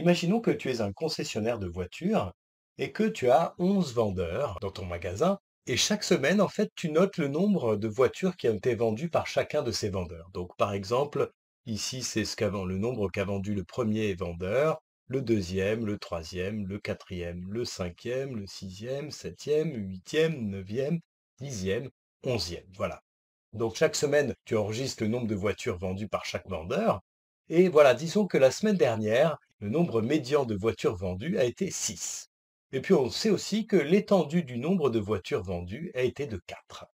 Imaginons que tu es un concessionnaire de voitures et que tu as 11 vendeurs dans ton magasin et chaque semaine, en fait, tu notes le nombre de voitures qui ont été vendues par chacun de ces vendeurs. Donc, par exemple, ici, c'est ce le nombre qu'a vendu le premier vendeur, le deuxième, le troisième, le quatrième, le cinquième, le sixième, septième, huitième, neuvième, dixième, onzième. Voilà. Donc, chaque semaine, tu enregistres le nombre de voitures vendues par chaque vendeur. Et voilà, disons que la semaine dernière, le nombre médian de voitures vendues a été 6. Et puis on sait aussi que l'étendue du nombre de voitures vendues a été de 4.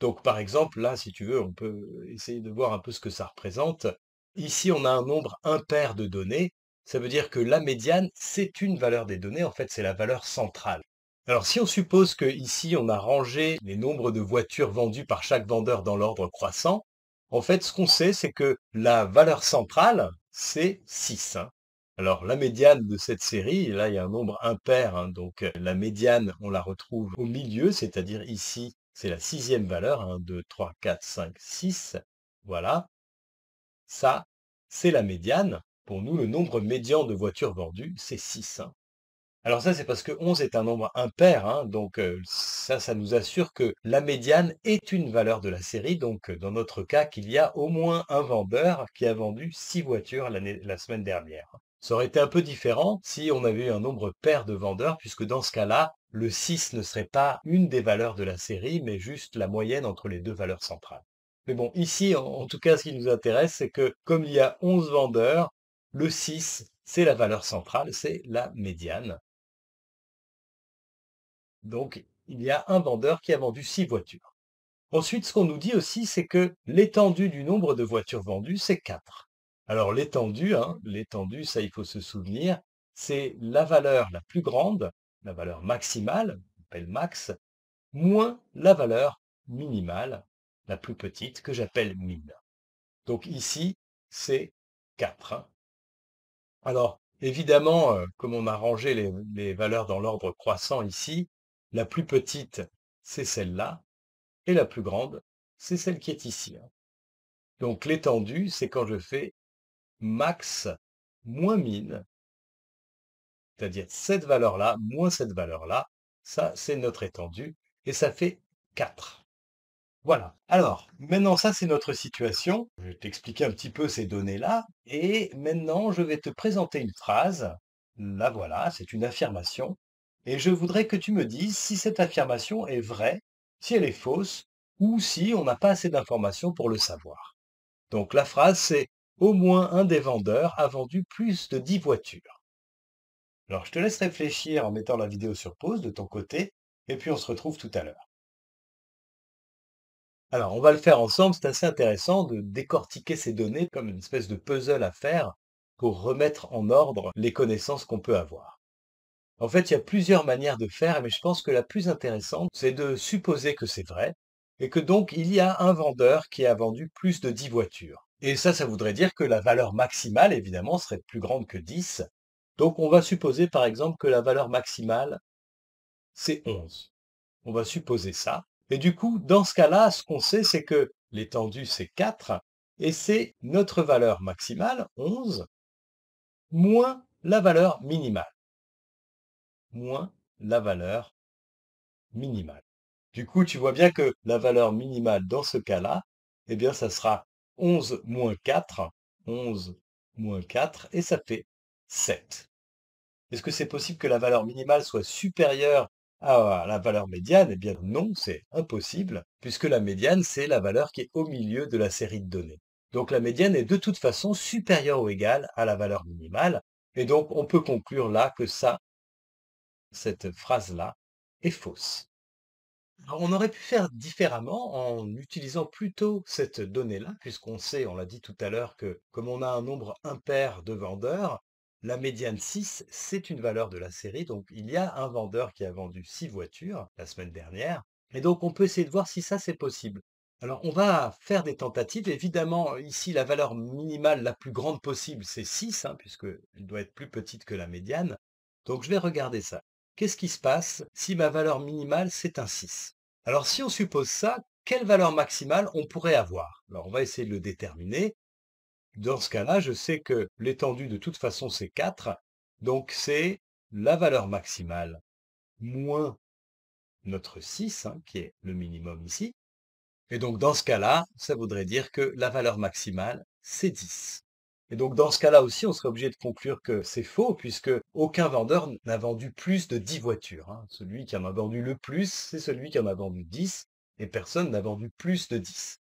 Donc par exemple, là, si tu veux, on peut essayer de voir un peu ce que ça représente. Ici, on a un nombre impair de données. Ça veut dire que la médiane, c'est une valeur des données. En fait, c'est la valeur centrale. Alors si on suppose que ici, on a rangé les nombres de voitures vendues par chaque vendeur dans l'ordre croissant, en fait, ce qu'on sait, c'est que la valeur centrale, c'est 6. Alors la médiane de cette série, là il y a un nombre impair, hein, donc euh, la médiane on la retrouve au milieu, c'est-à-dire ici c'est la sixième valeur, 1, 2, 3, 4, 5, 6, voilà. Ça, c'est la médiane. Pour nous, le nombre médian de voitures vendues, c'est 6. Hein. Alors ça, c'est parce que 11 est un nombre impair, hein, donc euh, ça, ça nous assure que la médiane est une valeur de la série, donc euh, dans notre cas, qu'il y a au moins un vendeur qui a vendu 6 voitures la semaine dernière. Ça aurait été un peu différent si on avait eu un nombre pair de vendeurs, puisque dans ce cas-là, le 6 ne serait pas une des valeurs de la série, mais juste la moyenne entre les deux valeurs centrales. Mais bon, ici, en, tout cas, ce qui nous intéresse, c'est que comme il y a 11 vendeurs, le 6, c'est la valeur centrale, c'est la médiane. Donc, il y a un vendeur qui a vendu 6 voitures. Ensuite, ce qu'on nous dit aussi, c'est que l'étendue du nombre de voitures vendues, c'est 4. Alors l'étendue, hein, mmh. l'étendue, ça il faut se souvenir, c'est la valeur la plus grande, la valeur maximale, on appelle max, moins la valeur minimale, la plus petite, que j'appelle min. Donc ici, c'est 4. Hein. Alors, évidemment, euh, comme on a rangé les, valeurs dans l'ordre croissant ici, la plus petite, c'est celle-là, et la plus grande, c'est celle qui est ici. Hein. Donc l'étendue, c'est quand je fais max moins mine, c'est-à-dire cette valeur-là, moins cette valeur-là, ça c'est notre étendue, et ça fait 4. Voilà. Alors, maintenant, ça, c'est notre situation. Je vais t'expliquer un petit peu ces données-là. Et maintenant, je vais te présenter une phrase. La voilà, c'est une affirmation. Et je voudrais que tu me dises si cette affirmation est vraie, si elle est fausse, ou si on n'a pas assez d'informations pour le savoir. Donc, la phrase, c'est au moins un des vendeurs a vendu plus de 10 voitures. Alors je te laisse réfléchir en mettant la vidéo sur pause de ton côté, et puis on se retrouve tout à l'heure. Alors on va le faire ensemble, c'est assez intéressant de décortiquer ces données comme une espèce de puzzle à faire pour remettre en ordre les connaissances qu'on peut avoir. En fait, il y a plusieurs manières de faire, mais je pense que la plus intéressante, c'est de supposer que c'est vrai, et que donc il y a un vendeur qui a vendu plus de 10 voitures. Et ça, ça voudrait dire que la valeur maximale, évidemment, serait plus grande que 10. Donc on va supposer, par exemple, que la valeur maximale, c'est 11. On va supposer ça. Et du coup, dans ce cas-là, ce qu'on sait, c'est que l'étendue, c'est 4, et c'est notre valeur maximale, 11, moins la valeur minimale. Moins la valeur minimale. Du coup, tu vois bien que la valeur minimale dans ce cas-là, eh bien, ça sera 11 moins 4, 11 moins 4, et ça fait 7. Est-ce que c'est possible que la valeur minimale soit supérieure à la valeur médiane Eh bien non, c'est impossible, puisque la médiane, c'est la valeur qui est au milieu de la série de données. Donc la médiane est de toute façon supérieure ou égale à la valeur minimale, et donc on peut conclure là que ça, cette phrase-là, est fausse. Alors, on aurait pu faire différemment en utilisant plutôt cette donnée-là, puisqu'on sait, on l'a dit tout à l'heure, que comme on a un nombre impair de vendeurs, la médiane 6, c'est une valeur de la série, donc il y a un vendeur qui a vendu 6 voitures la semaine dernière, et donc on peut essayer de voir si ça c'est possible. Alors on va faire des tentatives, évidemment ici la valeur minimale la plus grande possible c'est 6, hein, puisqu'elle doit être plus petite que la médiane, donc je vais regarder ça. Qu'est-ce qui se passe si ma valeur minimale c'est un 6 alors si on suppose ça, quelle valeur maximale on pourrait avoir Alors on va essayer de le déterminer. Dans ce cas-là, je sais que l'étendue de toute façon c'est 4, donc c'est la valeur maximale moins notre 6, hein, qui est le minimum ici. Et donc dans ce cas-là, ça voudrait dire que la valeur maximale c'est 10. Et donc dans ce cas-là aussi, on serait obligé de conclure que c'est faux, puisque aucun vendeur n'a vendu plus de 10 voitures. Hein. Celui qui en a vendu le plus, c'est celui qui en a vendu 10, et personne n'a vendu plus de 10.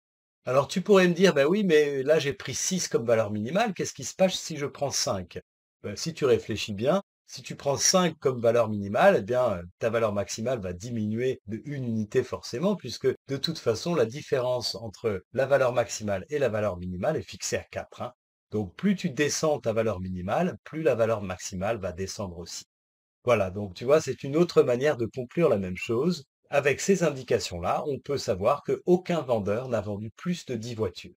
Alors tu pourrais me dire, ben oui, mais là j'ai pris 6 comme valeur minimale, qu'est-ce qui se passe si je prends 5 ben, Si tu réfléchis bien, si tu prends 5 comme valeur minimale, eh bien, ta valeur maximale va diminuer de une unité forcément, puisque de toute façon, la différence entre la valeur maximale et la valeur minimale est fixée à 4. Donc plus tu descends ta valeur minimale, plus la valeur maximale va descendre aussi. Voilà, donc tu vois, c'est une autre manière de conclure la même chose. Avec ces indications-là, on peut savoir qu'aucun vendeur n'a vendu plus de 10 voitures.